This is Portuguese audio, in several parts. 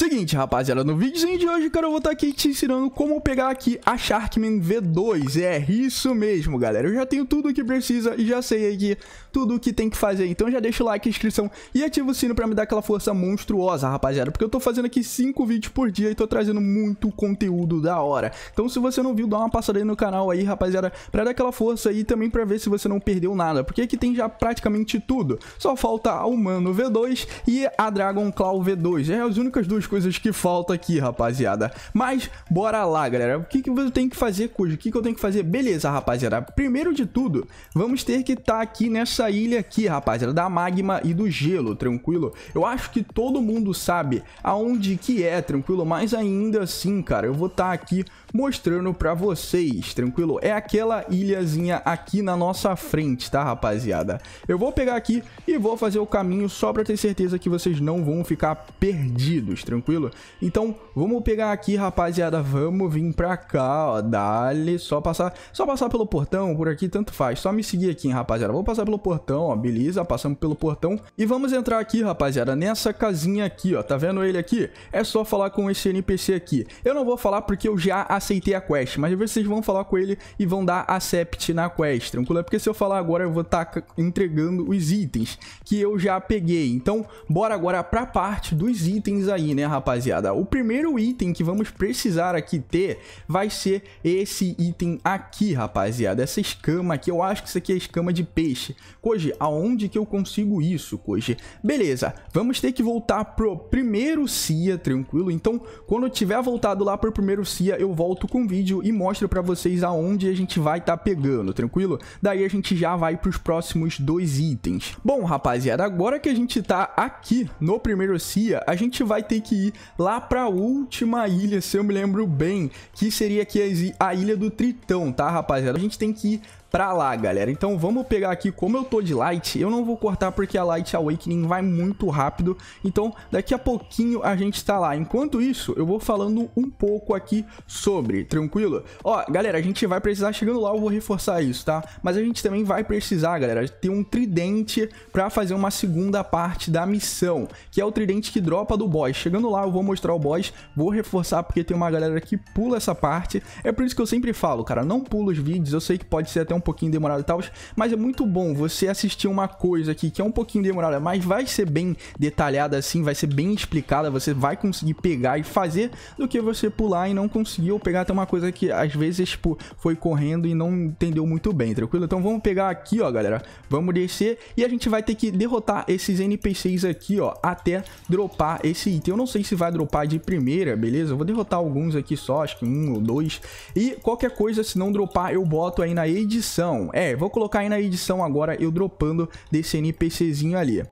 Seguinte, rapaziada, no vídeo de hoje, cara, eu vou estar tá aqui te ensinando como pegar aqui a Sharkman V2. É isso mesmo, galera. Eu já tenho tudo o que precisa e já sei aqui tudo o que tem que fazer. Então já deixa o like, inscrição e ativa o sino pra me dar aquela força monstruosa, rapaziada. Porque eu tô fazendo aqui 5 vídeos por dia e tô trazendo muito conteúdo da hora. Então se você não viu, dá uma passada aí no canal aí, rapaziada, pra dar aquela força aí também pra ver se você não perdeu nada. Porque aqui tem já praticamente tudo. Só falta a Humano V2 e a Dragon Claw V2. É as únicas duas coisas que faltam aqui, rapaziada. Mas bora lá, galera. O que, que eu tenho que fazer, Cujo? O que, que eu tenho que fazer? Beleza, rapaziada. Primeiro de tudo, vamos ter que estar tá aqui nessa ilha aqui, rapaziada, da magma e do gelo, tranquilo? Eu acho que todo mundo sabe aonde que é, tranquilo? Mas ainda assim, cara, eu vou estar tá aqui mostrando pra vocês, tranquilo? É aquela ilhazinha aqui na nossa frente, tá, rapaziada? Eu vou pegar aqui e vou fazer o caminho só pra ter certeza que vocês não vão ficar perdidos, tranquilo? tranquilo? Então, vamos pegar aqui, rapaziada, vamos vir pra cá, ó, dale, só passar, só passar pelo portão, por aqui, tanto faz, só me seguir aqui, hein, rapaziada, vou passar pelo portão, ó, beleza, passamos pelo portão, e vamos entrar aqui, rapaziada, nessa casinha aqui, ó, tá vendo ele aqui? É só falar com esse NPC aqui, eu não vou falar porque eu já aceitei a quest, mas vocês vão falar com ele e vão dar accept na quest, tranquilo? É porque se eu falar agora, eu vou estar tá entregando os itens que eu já peguei, então, bora agora pra parte dos itens aí, né, rapaziada? O primeiro item que vamos precisar aqui ter vai ser esse item aqui, rapaziada. Essa escama aqui, eu acho que isso aqui é escama de peixe. Koji, aonde que eu consigo isso, Koji? Beleza, vamos ter que voltar pro primeiro CIA, tranquilo? Então, quando eu tiver voltado lá pro primeiro CIA, eu volto com o vídeo e mostro pra vocês aonde a gente vai estar tá pegando, tranquilo? Daí a gente já vai pros próximos dois itens. Bom, rapaziada, agora que a gente tá aqui no primeiro CIA, a gente vai ter que ir lá para a última ilha, se eu me lembro bem, que seria aqui a ilha do Tritão, tá, rapaziada? A gente tem que ir pra lá, galera. Então vamos pegar aqui, como eu tô de Light, eu não vou cortar porque a Light Awakening vai muito rápido, então daqui a pouquinho a gente tá lá. Enquanto isso, eu vou falando um pouco aqui sobre, tranquilo? Ó, galera, a gente vai precisar, chegando lá eu vou reforçar isso, tá? Mas a gente também vai precisar, galera, ter um tridente pra fazer uma segunda parte da missão, que é o tridente que dropa do boss. Chegando lá eu vou mostrar o boss, vou reforçar porque tem uma galera que pula essa parte, é por isso que eu sempre falo, cara, não pula os vídeos, eu sei que pode ser até um um pouquinho demorado e tal, mas é muito bom você assistir uma coisa aqui que é um pouquinho demorada, mas vai ser bem detalhada assim, vai ser bem explicada, você vai conseguir pegar e fazer do que você pular e não conseguir ou pegar até uma coisa que às vezes, tipo, foi correndo e não entendeu muito bem, tranquilo? Então vamos pegar aqui, ó, galera. Vamos descer e a gente vai ter que derrotar esses NPCs aqui, ó, até dropar esse item. Eu não sei se vai dropar de primeira, beleza? Eu vou derrotar alguns aqui só, acho que um ou dois. E qualquer coisa, se não dropar, eu boto aí na edição edição. É, vou colocar aí na edição agora eu dropando desse NPCzinho ali.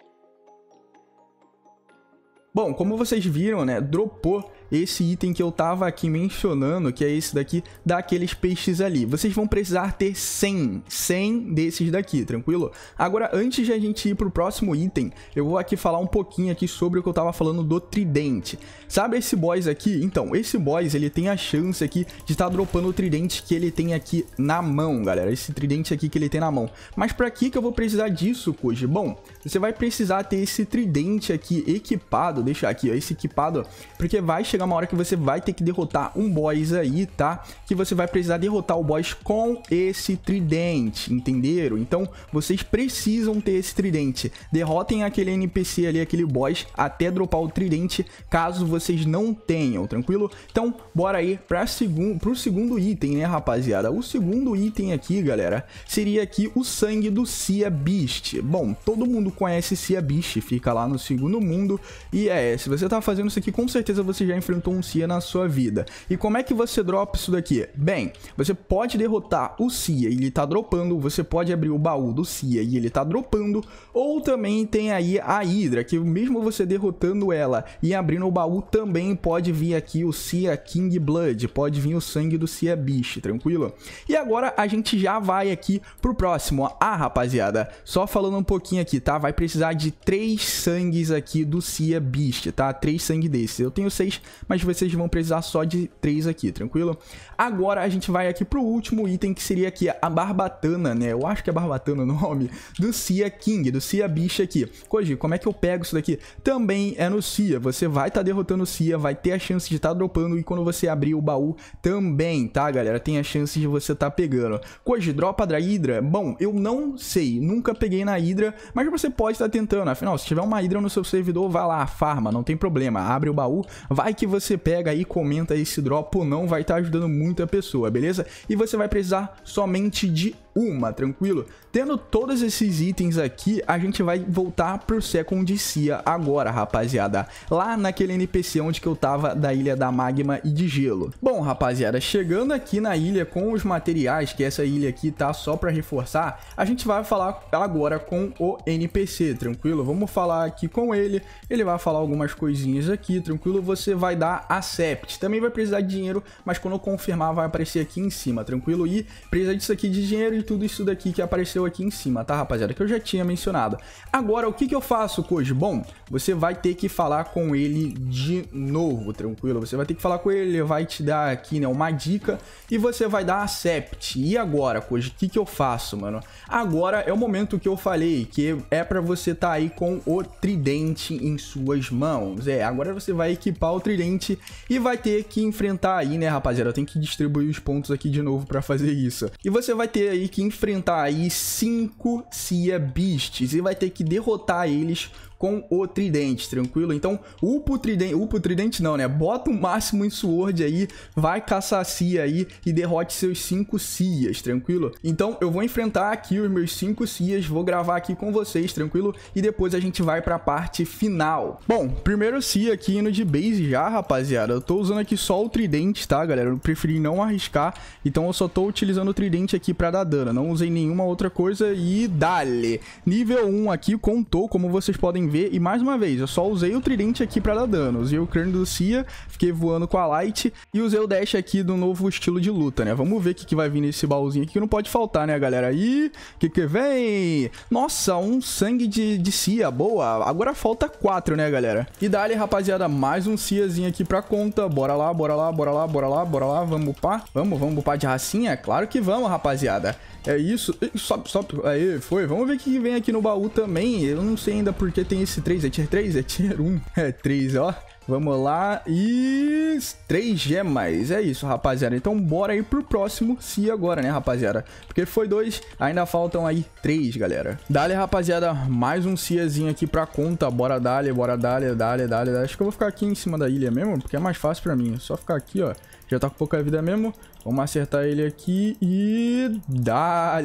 Bom, como vocês viram, né, dropou esse item que eu tava aqui mencionando, que é esse daqui, daqueles peixes ali. Vocês vão precisar ter 100, 100 desses daqui, tranquilo? Agora, antes de a gente ir pro próximo item, eu vou aqui falar um pouquinho aqui sobre o que eu tava falando do tridente. Sabe esse boss aqui? Então, esse boss, ele tem a chance aqui de estar tá dropando o tridente que ele tem aqui na mão, galera. Esse tridente aqui que ele tem na mão. Mas pra que que eu vou precisar disso, Koji? Bom, você vai precisar ter esse tridente aqui equipado, deixa aqui, ó, esse equipado, ó, porque vai chegar chegar uma hora que você vai ter que derrotar um boss aí, tá? Que você vai precisar derrotar o boss com esse tridente, entenderam? Então, vocês precisam ter esse tridente. Derrotem aquele NPC ali, aquele boss, até dropar o tridente, caso vocês não tenham, tranquilo? Então, bora aí para segun pro segundo item, né, rapaziada? O segundo item aqui, galera, seria aqui o sangue do Cia Beast. Bom, todo mundo conhece Cia Beast, fica lá no segundo mundo. E é, se você tá fazendo isso aqui, com certeza você já enfrentou um Cia na sua vida. E como é que você dropa isso daqui? Bem, você pode derrotar o Cia e ele tá dropando, você pode abrir o baú do Cia e ele tá dropando, ou também tem aí a Hydra, que mesmo você derrotando ela e abrindo o baú, também pode vir aqui o Cia King Blood, pode vir o sangue do Cia Beast, tranquilo? E agora a gente já vai aqui pro próximo. Ah, rapaziada, só falando um pouquinho aqui, tá? Vai precisar de três sangues aqui do Cia Beast, tá? Três sangue desses. Eu tenho seis, mas vocês vão precisar só de três aqui, tranquilo? Agora a gente vai aqui pro último item, que seria aqui a barbatana, né? Eu acho que é barbatana o nome, do Sia King, do Sia Bicha aqui. Koji, como é que eu pego isso daqui? Também é no Sia, você vai estar tá derrotando o Sia, vai ter a chance de estar tá dropando, e quando você abrir o baú também, tá, galera? Tem a chance de você estar tá pegando. Koji, dropa da Hydra? Bom, eu não sei, nunca peguei na Hydra, mas você pode estar tá tentando, afinal, se tiver uma Hydra no seu servidor, vá lá, farma, não tem problema, abre o baú, vai que você pega e comenta esse drop ou não vai estar tá ajudando muito a pessoa, beleza? E você vai precisar somente de uma, tranquilo? Tendo todos esses itens aqui, a gente vai voltar pro Second Sea agora, rapaziada. Lá naquele NPC onde que eu tava da Ilha da Magma e de Gelo. Bom, rapaziada, chegando aqui na ilha com os materiais, que essa ilha aqui tá só pra reforçar, a gente vai falar agora com o NPC, tranquilo? Vamos falar aqui com ele, ele vai falar algumas coisinhas aqui, tranquilo? Você vai dar accept. Também vai precisar de dinheiro, mas quando confirmar vai aparecer aqui em cima, tranquilo? E precisa disso aqui de dinheiro tudo isso daqui que apareceu aqui em cima, tá, rapaziada? Que eu já tinha mencionado. Agora, o que, que eu faço, Koji? Bom, você vai ter que falar com ele de novo, tranquilo? Você vai ter que falar com ele, ele vai te dar aqui, né, uma dica e você vai dar accept. E agora, Koji, o que, que eu faço, mano? Agora é o momento que eu falei, que é pra você tá aí com o tridente em suas mãos. É, agora você vai equipar o tridente e vai ter que enfrentar aí, né, rapaziada? Eu tenho que distribuir os pontos aqui de novo pra fazer isso. E você vai ter aí que enfrentar aí cinco Cia Beasts e vai ter que derrotar eles com o tridente, tranquilo? Então, upa o tridente, upa o tridente não, né? Bota o máximo em Sword aí, vai caçar Cia aí e derrote seus cinco Cias, tranquilo? Então, eu vou enfrentar aqui os meus cinco Cias, vou gravar aqui com vocês, tranquilo? E depois a gente vai pra parte final. Bom, primeiro Cia aqui indo de base já, rapaziada. Eu tô usando aqui só o tridente, tá, galera? Eu preferi não arriscar, então eu só tô utilizando o tridente aqui pra dar dano. Não usei nenhuma outra coisa e dale! Nível 1 aqui contou, como vocês podem ver. E mais uma vez, eu só usei o tridente aqui para dar dano. Usei o crânio do Cia, fiquei voando com a Light e usei o dash aqui do novo estilo de luta, né? Vamos ver o que, que vai vir nesse baúzinho aqui, que não pode faltar, né, galera? aí o que, que vem? Nossa, um sangue de, de Cia, boa. Agora falta quatro, né, galera? E dali, rapaziada, mais um Ciazinho aqui pra conta. Bora lá, bora lá, bora lá, bora lá, bora lá. Vamos upar? Vamos, vamos upar de racinha? Claro que vamos, rapaziada. É isso. Sobe, sobe. Aí, foi. Vamos ver o que vem aqui no baú também. Eu não sei ainda porque tem tem esse 3? É tier 3? É tier 1. É 3, ó. Vamos lá e... 3 gemas, é isso, rapaziada. Então bora aí pro próximo se agora, né, rapaziada? Porque foi 2, ainda faltam aí 3, galera. Dale, rapaziada, mais um ciazinho aqui pra conta. Bora dale, bora dale, dale, dale, dale. Acho que eu vou ficar aqui em cima da ilha mesmo, porque é mais fácil pra mim. É só ficar aqui, ó. Já tá com pouca vida mesmo. Vamos acertar ele aqui e... Dá...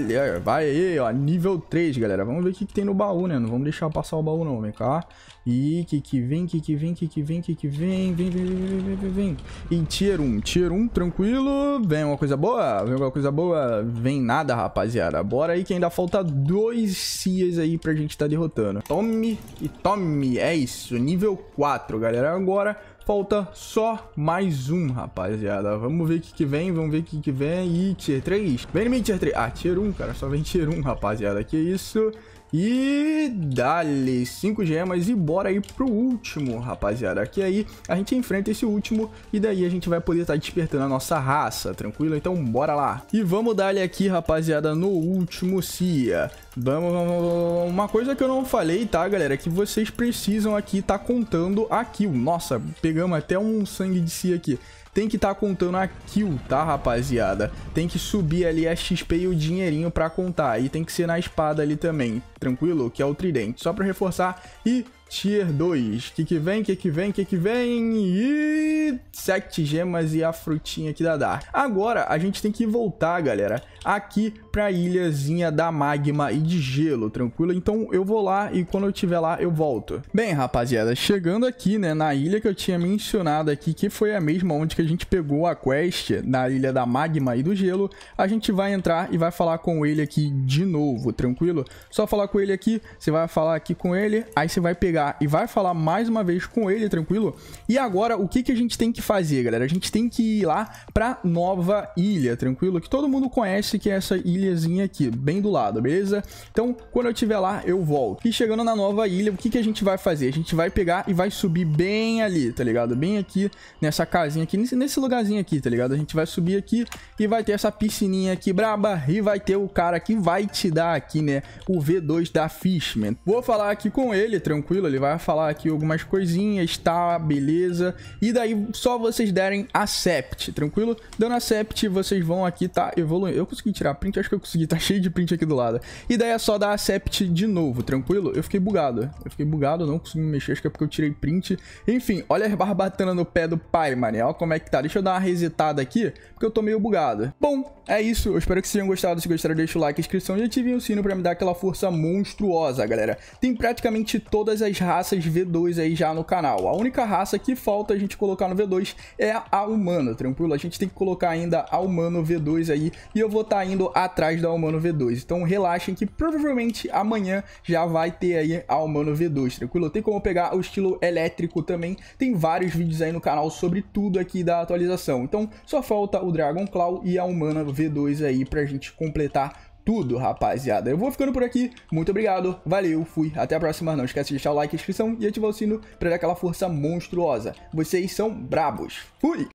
Vai aí, ó. Nível 3, galera. Vamos ver o que, que tem no baú, né? Não vamos deixar passar o baú, não. Vem cá. E que que vem, que que vem, que que vem, que que vem. Vem, vem, vem, vem, vem, vem. E tier 1. Tier 1, tranquilo. Vem uma coisa boa. Vem alguma coisa boa. Vem nada, rapaziada. Bora aí que ainda falta dois cias aí pra gente tá derrotando. Tome e tome. É isso. Nível 4, galera. Agora... Falta só mais um, rapaziada. Vamos ver o que, que vem, vamos ver o que, que vem. E tier 3. Vem em mim, tier 3. Ah, tier 1, cara. Só vem tier 1, rapaziada. Que isso... E dale, 5 gemas e bora aí pro último, rapaziada. Que aí a gente enfrenta esse último e daí a gente vai poder estar tá despertando a nossa raça, tranquilo? Então bora lá. E vamos dar-lhe aqui, rapaziada, no último CIA. Vamos, vamos, vamos, uma coisa que eu não falei, tá, galera? É que vocês precisam aqui estar tá contando aqui Nossa, pegamos até um sangue de CIA aqui tem que estar tá contando a kill, tá, rapaziada? Tem que subir ali a XP e o dinheirinho pra contar. E tem que ser na espada ali também, tranquilo? Que é o tridente. Só pra reforçar e Tier 2. Que que vem, que que vem, que que vem? E... Sete gemas e a frutinha aqui da Dark. Agora, a gente tem que voltar, galera, aqui pra ilhazinha da magma e de gelo, tranquilo? Então, eu vou lá e quando eu tiver lá, eu volto. Bem, rapaziada, chegando aqui, né, na ilha que eu tinha mencionado aqui, que foi a mesma onde que a gente pegou a quest na ilha da magma e do gelo, a gente vai entrar e vai falar com ele aqui de novo, tranquilo? Só falar com ele aqui, você vai falar aqui com ele, aí você vai pegar chegar e vai falar mais uma vez com ele, tranquilo? E agora, o que, que a gente tem que fazer, galera? A gente tem que ir lá pra Nova Ilha, tranquilo? Que todo mundo conhece que é essa ilhazinha aqui, bem do lado, beleza? Então, quando eu estiver lá, eu volto. E chegando na Nova Ilha, o que, que a gente vai fazer? A gente vai pegar e vai subir bem ali, tá ligado? Bem aqui, nessa casinha aqui, nesse lugarzinho aqui, tá ligado? A gente vai subir aqui e vai ter essa piscininha aqui braba e vai ter o cara que vai te dar aqui, né? O V2 da Fishman. Vou falar aqui com ele, tranquilo, ele vai falar aqui algumas coisinhas, tá, beleza. E daí só vocês derem accept, tranquilo? Dando accept, vocês vão aqui, tá, evoluindo. Eu consegui tirar print, acho que eu consegui, tá cheio de print aqui do lado. E daí é só dar accept de novo, tranquilo? Eu fiquei bugado, eu fiquei bugado, não consegui mexer, acho que é porque eu tirei print. Enfim, olha as barbatanas no pé do pai, mané, olha como é que tá. Deixa eu dar uma resetada aqui, porque eu tô meio bugado. Bom, é isso, eu espero que vocês tenham gostado. Se gostaram, deixa o like, inscrição e ativem o sino pra me dar aquela força monstruosa, galera. Tem praticamente todas as muitas raças V2 aí já no canal. A única raça que falta a gente colocar no V2 é a humana, tranquilo? A gente tem que colocar ainda a humano V2 aí e eu vou estar tá indo atrás da humano V2. Então relaxem que provavelmente amanhã já vai ter aí a humano V2, tranquilo? Tem como pegar o estilo elétrico também, tem vários vídeos aí no canal sobre tudo aqui da atualização. Então só falta o Dragon Claw e a humana V2 aí pra gente completar tudo, rapaziada. Eu vou ficando por aqui. Muito obrigado, valeu, fui. Até a próxima. Não esquece de deixar o like, inscrição e ativar o sino para dar aquela força monstruosa. Vocês são brabos. Fui!